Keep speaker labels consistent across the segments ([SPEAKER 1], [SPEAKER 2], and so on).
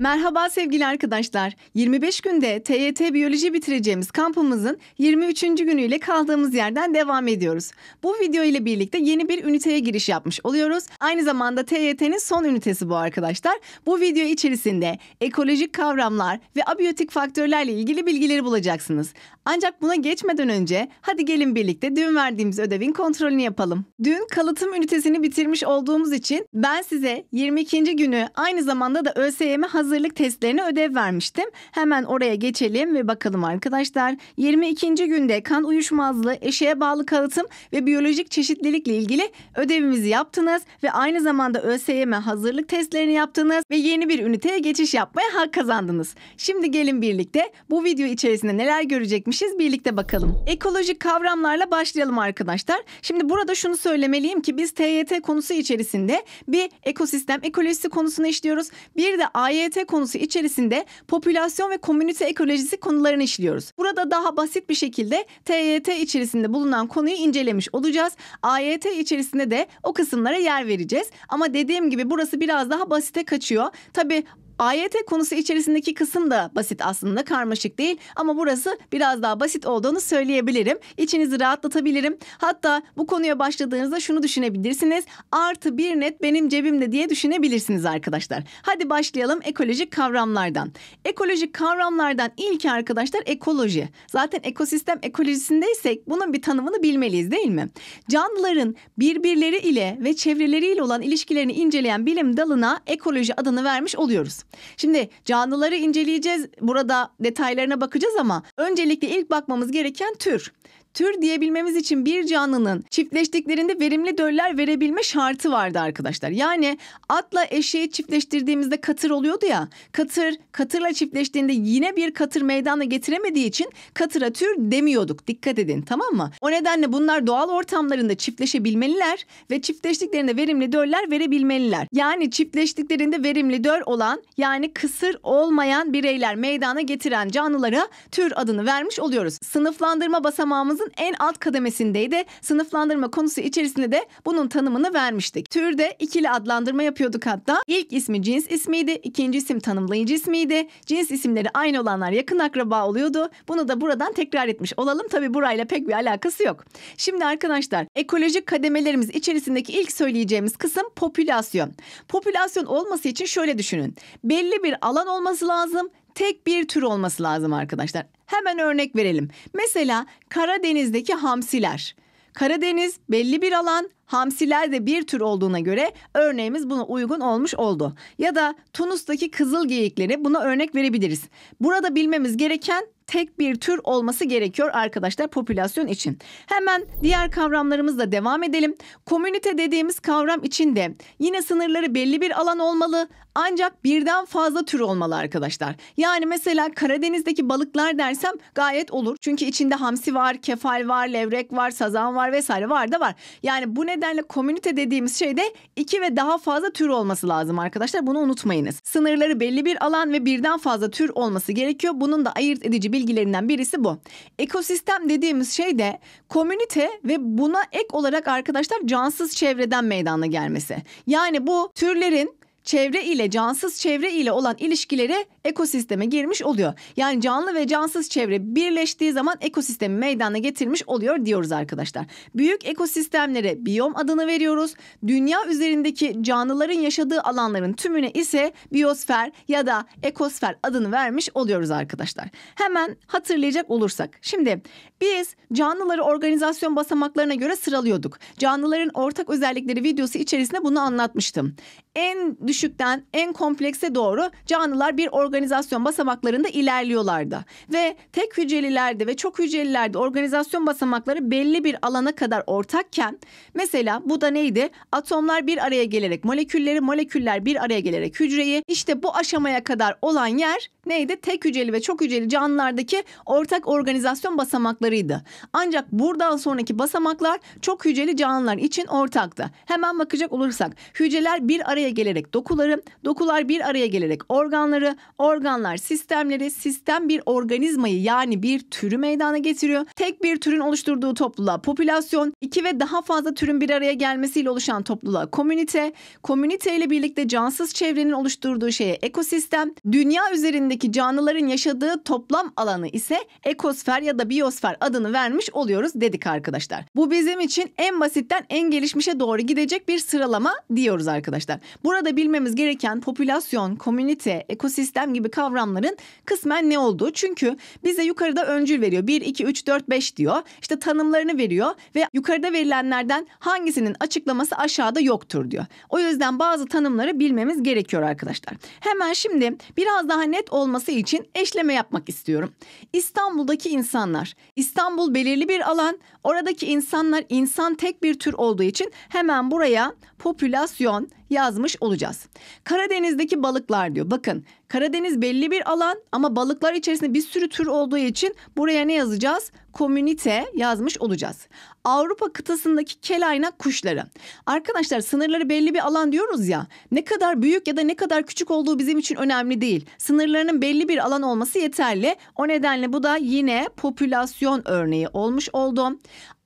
[SPEAKER 1] Merhaba sevgili arkadaşlar. 25 günde TYT Biyoloji bitireceğimiz kampımızın 23. günüyle kaldığımız yerden devam ediyoruz. Bu video ile birlikte yeni bir üniteye giriş yapmış oluyoruz. Aynı zamanda TYT'nin son ünitesi bu arkadaşlar. Bu video içerisinde ekolojik kavramlar ve abiyotik faktörlerle ilgili bilgileri bulacaksınız. Ancak buna geçmeden önce hadi gelin birlikte dün verdiğimiz ödevin kontrolünü yapalım. Dün kalıtım ünitesini bitirmiş olduğumuz için ben size 22. günü aynı zamanda da ÖSYM'e hazır hazırlık testlerine ödev vermiştim. Hemen oraya geçelim ve bakalım arkadaşlar. 22. günde kan uyuşmazlığı, eşeğe bağlı kalıtım ve biyolojik çeşitlilikle ilgili ödevimizi yaptınız ve aynı zamanda ÖSYM hazırlık testlerini yaptınız ve yeni bir üniteye geçiş yapmaya hak kazandınız. Şimdi gelin birlikte bu video içerisinde neler görecekmişiz birlikte bakalım. Ekolojik kavramlarla başlayalım arkadaşlar. Şimdi burada şunu söylemeliyim ki biz TYT konusu içerisinde bir ekosistem ekolojisi konusunu işliyoruz. Bir de AYT komünite konusu içerisinde popülasyon ve komünite ekolojisi konularını işliyoruz. Burada daha basit bir şekilde TYT içerisinde bulunan konuyu incelemiş olacağız. AYT içerisinde de o kısımlara yer vereceğiz. Ama dediğim gibi burası biraz daha basite kaçıyor. Tabii AYT konusu içerisindeki kısım da basit aslında karmaşık değil ama burası biraz daha basit olduğunu söyleyebilirim. İçinizi rahatlatabilirim. Hatta bu konuya başladığınızda şunu düşünebilirsiniz. Artı bir net benim cebimde diye düşünebilirsiniz arkadaşlar. Hadi başlayalım ekolojik kavramlardan. Ekolojik kavramlardan ilki arkadaşlar ekoloji. Zaten ekosistem ekolojisindeysek bunun bir tanımını bilmeliyiz değil mi? Canlıların birbirleri ile ve çevreleriyle olan ilişkilerini inceleyen bilim dalına ekoloji adını vermiş oluyoruz. Şimdi canlıları inceleyeceğiz. Burada detaylarına bakacağız ama öncelikle ilk bakmamız gereken tür tür diyebilmemiz için bir canlının çiftleştiklerinde verimli döller verebilme şartı vardı arkadaşlar. Yani atla eşeği çiftleştirdiğimizde katır oluyordu ya. Katır katırla çiftleştiğinde yine bir katır meydana getiremediği için katıra tür demiyorduk. Dikkat edin tamam mı? O nedenle bunlar doğal ortamlarında çiftleşebilmeliler ve çiftleştiklerinde verimli döller verebilmeliler. Yani çiftleştiklerinde verimli döl olan yani kısır olmayan bireyler meydana getiren canlılara tür adını vermiş oluyoruz. Sınıflandırma basamağımız hayatımızın en alt kademesindeydi. Sınıflandırma konusu içerisinde de bunun tanımını vermiştik. Türde ikili adlandırma yapıyorduk hatta. İlk ismi cins ismiydi, ikinci isim tanımlayıcı ismiydi. Cins isimleri aynı olanlar yakın akraba oluyordu. Bunu da buradan tekrar etmiş olalım. Tabi burayla pek bir alakası yok. Şimdi arkadaşlar ekolojik kademelerimiz içerisindeki ilk söyleyeceğimiz kısım popülasyon. Popülasyon olması için şöyle düşünün. Belli bir alan olması lazım tek bir tür olması lazım arkadaşlar. Hemen örnek verelim. Mesela Karadeniz'deki hamsiler. Karadeniz belli bir alan, hamsiler de bir tür olduğuna göre örneğimiz buna uygun olmuş oldu. Ya da Tunus'taki kızıl geyikleri buna örnek verebiliriz. Burada bilmemiz gereken tek bir tür olması gerekiyor arkadaşlar popülasyon için. Hemen diğer kavramlarımızla devam edelim. Komünite dediğimiz kavram için de yine sınırları belli bir alan olmalı ancak birden fazla tür olmalı arkadaşlar. Yani mesela Karadeniz'deki balıklar dersem gayet olur. Çünkü içinde hamsi var, kefal var, levrek var, sazan var vesaire var da var. Yani bu nedenle komünite dediğimiz şeyde iki ve daha fazla tür olması lazım arkadaşlar. Bunu unutmayınız. Sınırları belli bir alan ve birden fazla tür olması gerekiyor. Bunun da ayırt edici bir bilgilerinden birisi bu. Ekosistem dediğimiz şey de komünite ve buna ek olarak arkadaşlar cansız çevreden meydana gelmesi. Yani bu türlerin çevre ile cansız çevre ile olan ilişkileri ekosisteme girmiş oluyor. Yani canlı ve cansız çevre birleştiği zaman ekosistemi meydana getirmiş oluyor diyoruz arkadaşlar. Büyük ekosistemlere biyom adını veriyoruz. Dünya üzerindeki canlıların yaşadığı alanların tümüne ise biyosfer ya da ekosfer adını vermiş oluyoruz arkadaşlar. Hemen hatırlayacak olursak. Şimdi biz canlıları organizasyon basamaklarına göre sıralıyorduk. Canlıların ortak özellikleri videosu içerisinde bunu anlatmıştım. En düşükten en komplekse doğru canlılar bir organizasyon basamaklarında ilerliyorlardı. Ve tek hücrelilerde ve çok hücrelilerde organizasyon basamakları belli bir alana kadar ortakken mesela bu da neydi? Atomlar bir araya gelerek molekülleri, moleküller bir araya gelerek hücreyi işte bu aşamaya kadar olan yer neydi? Tek hücreli ve çok hücreli canlılardaki ortak organizasyon basamaklarıydı. Ancak buradan sonraki basamaklar çok hücreli canlılar için ortaktı. Hemen bakacak olursak hücreler bir araya gelerek dokuları, dokular bir araya gelerek organları, organlar sistemleri, sistem bir organizmayı yani bir türü meydana getiriyor. Tek bir türün oluşturduğu topluluğa popülasyon, iki ve daha fazla türün bir araya gelmesiyle oluşan topluluğa komünite, komünite ile birlikte cansız çevrenin oluşturduğu şeye ekosistem, dünya üzerindeki canlıların yaşadığı toplam alanı ise ekosfer ya da biyosfer adını vermiş oluyoruz dedik arkadaşlar. Bu bizim için en basitten en gelişmişe doğru gidecek bir sıralama diyoruz arkadaşlar. Burada bilmemiz bilmemiz gereken popülasyon, komünite, ekosistem gibi kavramların kısmen ne olduğu. Çünkü bize yukarıda öncül veriyor. 1, 2, 3, 4, 5 diyor. İşte tanımlarını veriyor ve yukarıda verilenlerden hangisinin açıklaması aşağıda yoktur diyor. O yüzden bazı tanımları bilmemiz gerekiyor arkadaşlar. Hemen şimdi biraz daha net olması için eşleme yapmak istiyorum. İstanbul'daki insanlar. İstanbul belirli bir alan. Oradaki insanlar insan tek bir tür olduğu için hemen buraya popülasyon yazmış olacağız. Karadeniz'deki balıklar diyor. Bakın Karadeniz belli bir alan ama balıklar içerisinde bir sürü tür olduğu için buraya ne yazacağız? Komünite yazmış olacağız. Avrupa kıtasındaki kelaynak kuşları. Arkadaşlar sınırları belli bir alan diyoruz ya. Ne kadar büyük ya da ne kadar küçük olduğu bizim için önemli değil. Sınırlarının belli bir alan olması yeterli. O nedenle bu da yine popülasyon örneği olmuş oldu.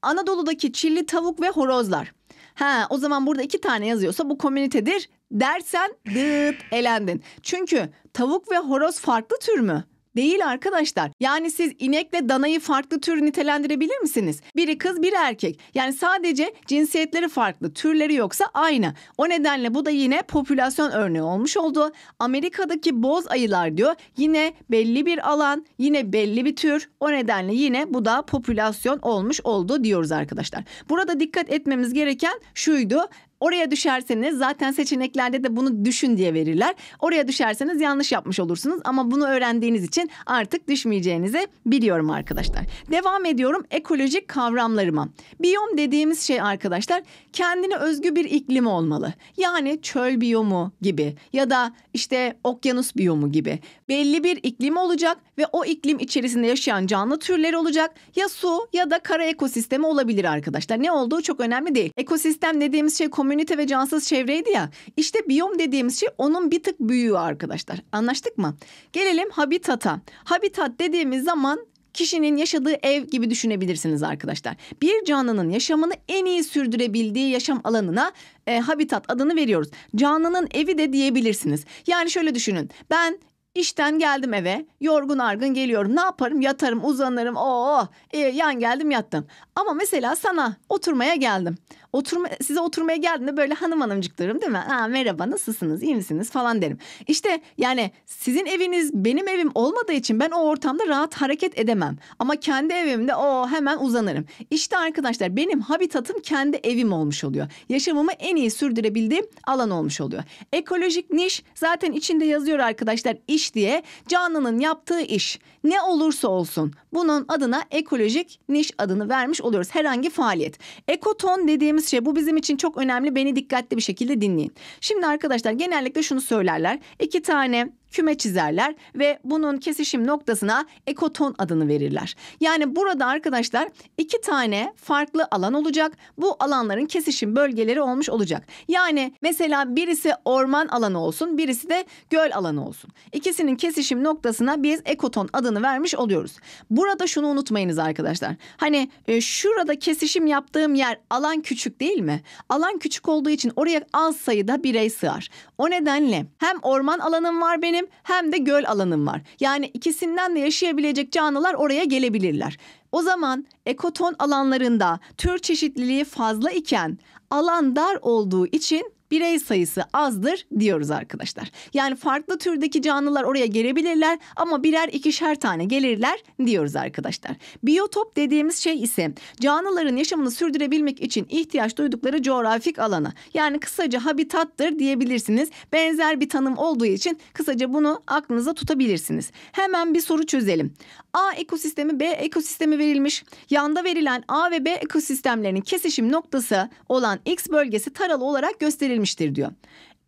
[SPEAKER 1] Anadolu'daki çilli tavuk ve horozlar. Ha o zaman burada iki tane yazıyorsa bu komünitedir dersen dıt elendin. Çünkü tavuk ve horoz farklı tür mü? değil arkadaşlar. Yani siz inekle danayı farklı tür nitelendirebilir misiniz? Biri kız biri erkek. Yani sadece cinsiyetleri farklı türleri yoksa aynı. O nedenle bu da yine popülasyon örneği olmuş oldu. Amerika'daki boz ayılar diyor yine belli bir alan yine belli bir tür. O nedenle yine bu da popülasyon olmuş oldu diyoruz arkadaşlar. Burada dikkat etmemiz gereken şuydu. Oraya düşerseniz zaten seçeneklerde de bunu düşün diye verirler. Oraya düşerseniz yanlış yapmış olursunuz ama bunu öğrendiğiniz için artık düşmeyeceğinizi biliyorum arkadaşlar. Devam ediyorum ekolojik kavramlarıma. Biyom dediğimiz şey arkadaşlar kendine özgü bir iklim olmalı. Yani çöl biyomu gibi ya da işte okyanus biyomu gibi. Belli bir iklim olacak ve o iklim içerisinde yaşayan canlı türleri olacak. Ya su ya da kara ekosistemi olabilir arkadaşlar. Ne olduğu çok önemli değil. Ekosistem dediğimiz şey komün komünite ve cansız çevreydi ya. İşte biyom dediğimiz şey onun bir tık büyüğü arkadaşlar. Anlaştık mı? Gelelim habitata. Habitat dediğimiz zaman kişinin yaşadığı ev gibi düşünebilirsiniz arkadaşlar. Bir canlının yaşamını en iyi sürdürebildiği yaşam alanına e, habitat adını veriyoruz. Canlının evi de diyebilirsiniz. Yani şöyle düşünün. Ben İşten geldim eve yorgun argın geliyorum ne yaparım yatarım uzanırım Oo e, yan geldim yattım. Ama mesela sana oturmaya geldim Oturma, size oturmaya geldiğinde böyle hanım hanımcık derim değil mi? Ha, merhaba nasılsınız iyi misiniz falan derim. İşte yani sizin eviniz benim evim olmadığı için ben o ortamda rahat hareket edemem. Ama kendi evimde o oh, hemen uzanırım. İşte arkadaşlar benim habitatım kendi evim olmuş oluyor. Yaşamımı en iyi sürdürebildiğim alan olmuş oluyor. Ekolojik niş zaten içinde yazıyor arkadaşlar iş diye canlının yaptığı iş. Ne olursa olsun bunun adına ekolojik niş adını vermiş oluyoruz. Herhangi faaliyet. Ekoton dediğimiz şey bu bizim için çok önemli. Beni dikkatli bir şekilde dinleyin. Şimdi arkadaşlar genellikle şunu söylerler. İki tane küme çizerler ve bunun kesişim noktasına ekoton adını verirler. Yani burada arkadaşlar iki tane farklı alan olacak. Bu alanların kesişim bölgeleri olmuş olacak. Yani mesela birisi orman alanı olsun, birisi de göl alanı olsun. İkisinin kesişim noktasına biz ekoton adını vermiş oluyoruz. Burada şunu unutmayınız arkadaşlar. Hani e, şurada kesişim yaptığım yer alan küçük değil mi? Alan küçük olduğu için oraya az sayıda birey sığar. O nedenle hem orman alanım var benim benim hem de göl alanım var. Yani ikisinden de yaşayabilecek canlılar oraya gelebilirler. O zaman ekoton alanlarında tür çeşitliliği fazla iken alan dar olduğu için birey sayısı azdır diyoruz arkadaşlar. Yani farklı türdeki canlılar oraya gelebilirler ama birer ikişer tane gelirler diyoruz arkadaşlar. Biyotop dediğimiz şey ise canlıların yaşamını sürdürebilmek için ihtiyaç duydukları coğrafik alanı. Yani kısaca habitattır diyebilirsiniz. Benzer bir tanım olduğu için kısaca bunu aklınıza tutabilirsiniz. Hemen bir soru çözelim. A ekosistemi B ekosistemi verilmiş. Yanda verilen A ve B ekosistemlerinin kesişim noktası olan X bölgesi taralı olarak gösterilmiş verilmiştir diyor.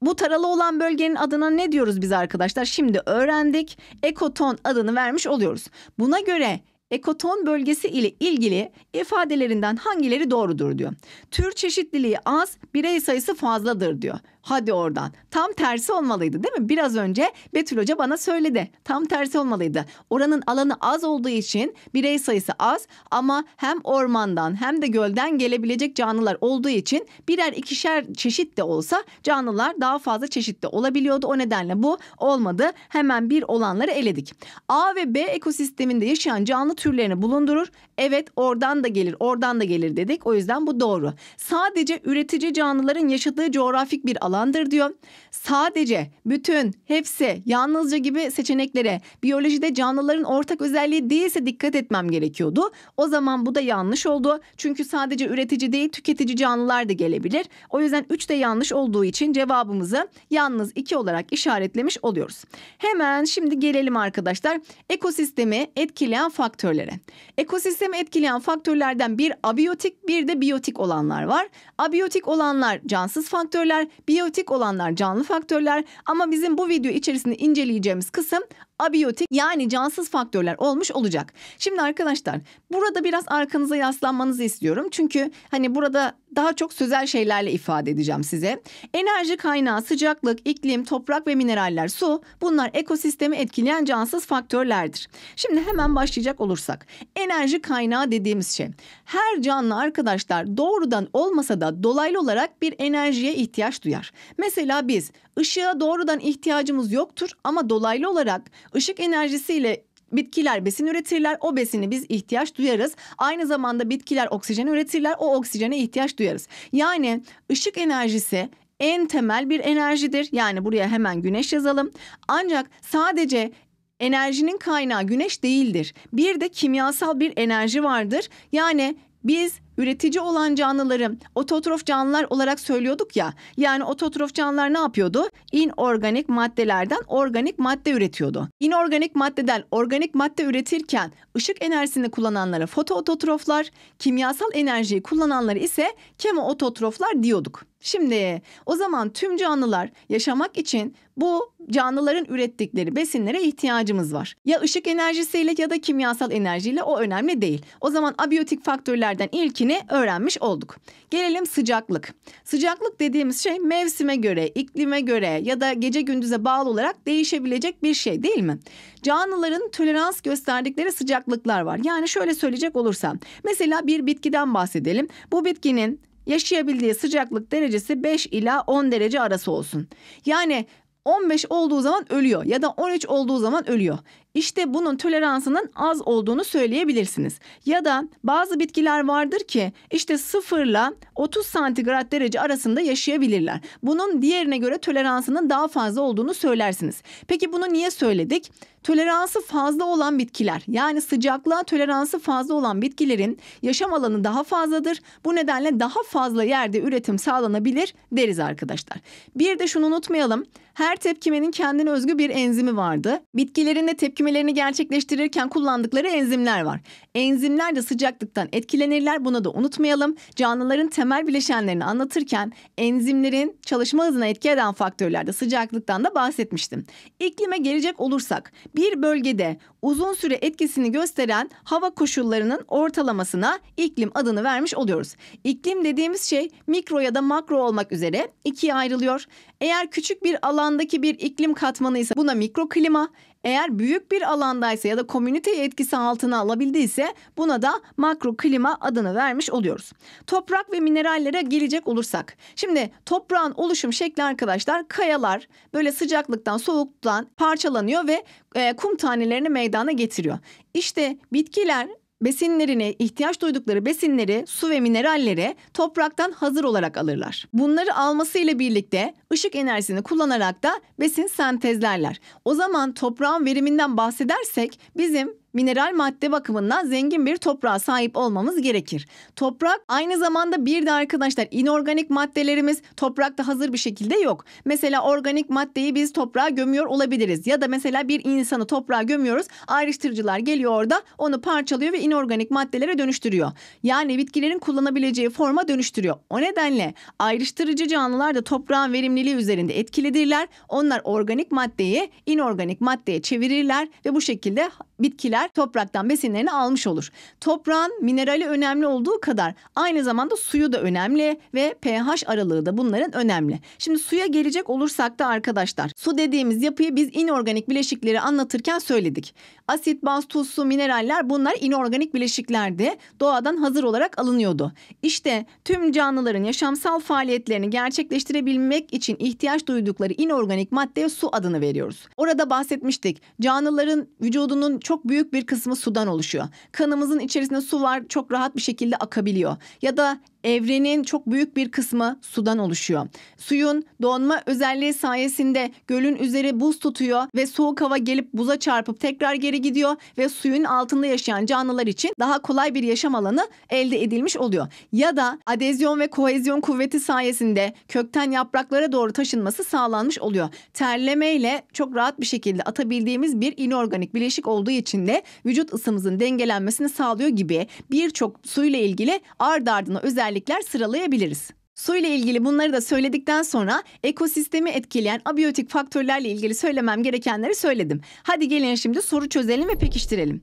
[SPEAKER 1] Bu taralı olan bölgenin adına ne diyoruz biz arkadaşlar? Şimdi öğrendik. Ekoton adını vermiş oluyoruz. Buna göre ekoton bölgesi ile ilgili ifadelerinden hangileri doğrudur diyor. Tür çeşitliliği az, birey sayısı fazladır diyor. Hadi oradan. Tam tersi olmalıydı değil mi? Biraz önce Betül Hoca bana söyledi. Tam tersi olmalıydı. Oranın alanı az olduğu için birey sayısı az ama hem ormandan hem de gölden gelebilecek canlılar olduğu için birer ikişer çeşit de olsa canlılar daha fazla çeşitli olabiliyordu. O nedenle bu olmadı. Hemen bir olanları eledik. A ve B ekosisteminde yaşayan canlı türlerini bulundurur. Evet oradan da gelir, oradan da gelir dedik. O yüzden bu doğru. Sadece üretici canlıların yaşadığı coğrafik bir alan yalandır diyor. Sadece, bütün, hepsi, yalnızca gibi seçeneklere biyolojide canlıların ortak özelliği değilse dikkat etmem gerekiyordu. O zaman bu da yanlış oldu. Çünkü sadece üretici değil tüketici canlılar da gelebilir. O yüzden 3 de yanlış olduğu için cevabımızı yalnız 2 olarak işaretlemiş oluyoruz. Hemen şimdi gelelim arkadaşlar ekosistemi etkileyen faktörlere. Ekosistemi etkileyen faktörlerden bir abiyotik bir de biyotik olanlar var. Abiyotik olanlar cansız faktörler, biyotik Biyotik olanlar canlı faktörler ama bizim bu video içerisinde inceleyeceğimiz kısım abiyotik yani cansız faktörler olmuş olacak. Şimdi arkadaşlar burada biraz arkanıza yaslanmanızı istiyorum. Çünkü hani burada daha çok sözel şeylerle ifade edeceğim size. Enerji kaynağı, sıcaklık, iklim, toprak ve mineraller, su bunlar ekosistemi etkileyen cansız faktörlerdir. Şimdi hemen başlayacak olursak. Enerji kaynağı dediğimiz şey her canlı arkadaşlar doğrudan olmasa da dolaylı olarak bir enerjiye ihtiyaç duyar. Mesela biz ışığa doğrudan ihtiyacımız yoktur ama dolaylı olarak Işık enerjisiyle bitkiler besin üretirler. O besini biz ihtiyaç duyarız. Aynı zamanda bitkiler oksijen üretirler. O oksijene ihtiyaç duyarız. Yani ışık enerjisi en temel bir enerjidir. Yani buraya hemen güneş yazalım. Ancak sadece enerjinin kaynağı güneş değildir. Bir de kimyasal bir enerji vardır. Yani biz üretici olan canlıları ototrof canlılar olarak söylüyorduk ya. Yani ototrof canlılar ne yapıyordu? İnorganik maddelerden organik madde üretiyordu. İnorganik maddeden organik madde üretirken ışık enerjisini kullananlara fotoototroflar, kimyasal enerjiyi kullananları ise kemoototroflar diyorduk. Şimdi o zaman tüm canlılar yaşamak için bu canlıların ürettikleri besinlere ihtiyacımız var. Ya ışık enerjisiyle ya da kimyasal enerjiyle o önemli değil. O zaman abiyotik faktörlerden ilkini ilkini öğrenmiş olduk. Gelelim sıcaklık. Sıcaklık dediğimiz şey mevsime göre, iklime göre ya da gece gündüze bağlı olarak değişebilecek bir şey değil mi? Canlıların tolerans gösterdikleri sıcaklıklar var. Yani şöyle söyleyecek olursam. Mesela bir bitkiden bahsedelim. Bu bitkinin yaşayabildiği sıcaklık derecesi 5 ila 10 derece arası olsun. Yani 15 olduğu zaman ölüyor ya da 13 olduğu zaman ölüyor. İşte bunun toleransının az olduğunu söyleyebilirsiniz. Ya da bazı bitkiler vardır ki işte sıfırla 30 santigrat derece arasında yaşayabilirler. Bunun diğerine göre toleransının daha fazla olduğunu söylersiniz. Peki bunu niye söyledik? Toleransı fazla olan bitkiler yani sıcaklığa toleransı fazla olan bitkilerin yaşam alanı daha fazladır. Bu nedenle daha fazla yerde üretim sağlanabilir deriz arkadaşlar. Bir de şunu unutmayalım. Her tepkimenin kendine özgü bir enzimi vardı. Bitkilerin de tepkime birleşmelerini gerçekleştirirken kullandıkları enzimler var. Enzimler de sıcaklıktan etkilenirler. Bunu da unutmayalım. Canlıların temel bileşenlerini anlatırken enzimlerin çalışma hızına etki eden faktörlerde sıcaklıktan da bahsetmiştim. İklime gelecek olursak bir bölgede uzun süre etkisini gösteren hava koşullarının ortalamasına iklim adını vermiş oluyoruz. İklim dediğimiz şey mikro ya da makro olmak üzere ikiye ayrılıyor. Eğer küçük bir alandaki bir iklim katmanı ise buna mikroklima, eğer büyük bir alandaysa ya da komüniteyi etkisi altına alabildiyse buna da makro klima adını vermiş oluyoruz. Toprak ve minerallere gelecek olursak. Şimdi toprağın oluşum şekli arkadaşlar kayalar böyle sıcaklıktan soğuktan parçalanıyor ve e, kum tanelerini meydana getiriyor. İşte bitkiler besinlerini, ihtiyaç duydukları besinleri, su ve mineralleri topraktan hazır olarak alırlar. Bunları almasıyla birlikte ışık enerjisini kullanarak da besin sentezlerler. O zaman toprağın veriminden bahsedersek bizim mineral madde bakımından zengin bir toprağa sahip olmamız gerekir. Toprak aynı zamanda bir de arkadaşlar inorganik maddelerimiz toprakta hazır bir şekilde yok. Mesela organik maddeyi biz toprağa gömüyor olabiliriz ya da mesela bir insanı toprağa gömüyoruz. Ayrıştırıcılar geliyor orada onu parçalıyor ve inorganik maddelere dönüştürüyor. Yani bitkilerin kullanabileceği forma dönüştürüyor. O nedenle ayrıştırıcı canlılar da toprağın verimliliği üzerinde etkilidirler. Onlar organik maddeyi inorganik maddeye çevirirler ve bu şekilde bitkiler topraktan besinlerini almış olur. Toprağın minerali önemli olduğu kadar aynı zamanda suyu da önemli ve pH aralığı da bunların önemli. Şimdi suya gelecek olursak da arkadaşlar su dediğimiz yapıyı biz inorganik bileşikleri anlatırken söyledik. Asit, baz, tuz, su, mineraller bunlar inorganik bileşiklerdi. Doğadan hazır olarak alınıyordu. İşte tüm canlıların yaşamsal faaliyetlerini gerçekleştirebilmek için ihtiyaç duydukları inorganik maddeye su adını veriyoruz. Orada bahsetmiştik. Canlıların vücudunun çok büyük bir kısmı sudan oluşuyor. Kanımızın içerisinde su var çok rahat bir şekilde akabiliyor. Ya da Evrenin çok büyük bir kısmı sudan oluşuyor. Suyun donma özelliği sayesinde gölün üzeri buz tutuyor ve soğuk hava gelip buza çarpıp tekrar geri gidiyor ve suyun altında yaşayan canlılar için daha kolay bir yaşam alanı elde edilmiş oluyor. Ya da adezyon ve kohezyon kuvveti sayesinde kökten yapraklara doğru taşınması sağlanmış oluyor. Terlemeyle çok rahat bir şekilde atabildiğimiz bir inorganik bileşik olduğu için de vücut ısımızın dengelenmesini sağlıyor gibi birçok suyla ilgili ard ardına özellikle özellikler sıralayabiliriz. Su ile ilgili bunları da söyledikten sonra ekosistemi etkileyen abiyotik faktörlerle ilgili söylemem gerekenleri söyledim. Hadi gelin şimdi soru çözelim ve pekiştirelim.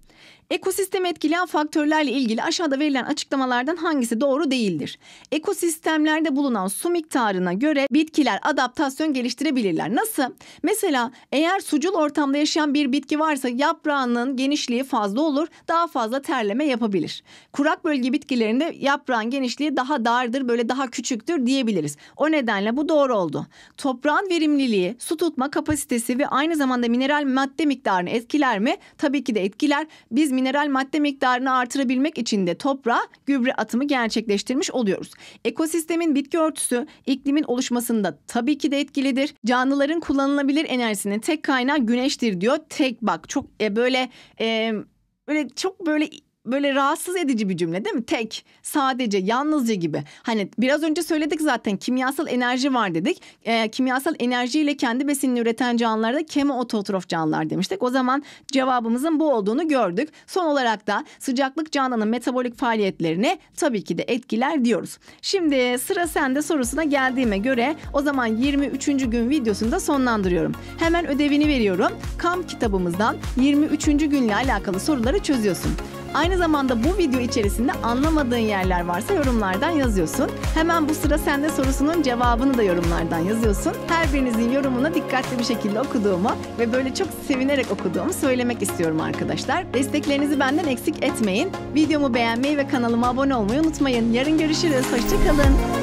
[SPEAKER 1] Ekosistem etkileyen faktörlerle ilgili aşağıda verilen açıklamalardan hangisi doğru değildir? Ekosistemlerde bulunan su miktarına göre bitkiler adaptasyon geliştirebilirler. Nasıl? Mesela eğer sucul ortamda yaşayan bir bitki varsa yaprağının genişliği fazla olur, daha fazla terleme yapabilir. Kurak bölge bitkilerinde yaprağın genişliği daha dardır, böyle daha küçüktür diyebiliriz. O nedenle bu doğru oldu. Toprağın verimliliği, su tutma kapasitesi ve aynı zamanda mineral madde miktarını etkiler mi? Tabii ki de etkiler. Biz mineral madde miktarını artırabilmek için de toprağa gübre atımı gerçekleştirmiş oluyoruz. Ekosistemin bitki örtüsü iklimin oluşmasında tabii ki de etkilidir. Canlıların kullanılabilir enerjisinin tek kaynağı güneştir diyor. Tek bak çok e, böyle e, böyle çok böyle böyle rahatsız edici bir cümle değil mi? Tek, sadece, yalnızca gibi. Hani biraz önce söyledik zaten kimyasal enerji var dedik. E, kimyasal enerjiyle kendi besinini üreten canlılarda da kemoototrof canlılar demiştik. O zaman cevabımızın bu olduğunu gördük. Son olarak da sıcaklık canlının metabolik faaliyetlerini tabii ki de etkiler diyoruz. Şimdi sıra sende sorusuna geldiğime göre o zaman 23. gün videosunu da sonlandırıyorum. Hemen ödevini veriyorum. Kam kitabımızdan 23. günle alakalı soruları çözüyorsun. Aynı zamanda bu video içerisinde anlamadığın yerler varsa yorumlardan yazıyorsun. Hemen bu sıra sende sorusunun cevabını da yorumlardan yazıyorsun. Her birinizin yorumuna dikkatli bir şekilde okuduğumu ve böyle çok sevinerek okuduğumu söylemek istiyorum arkadaşlar. Desteklerinizi benden eksik etmeyin. Videomu beğenmeyi ve kanalıma abone olmayı unutmayın. Yarın görüşürüz. Hoşçakalın.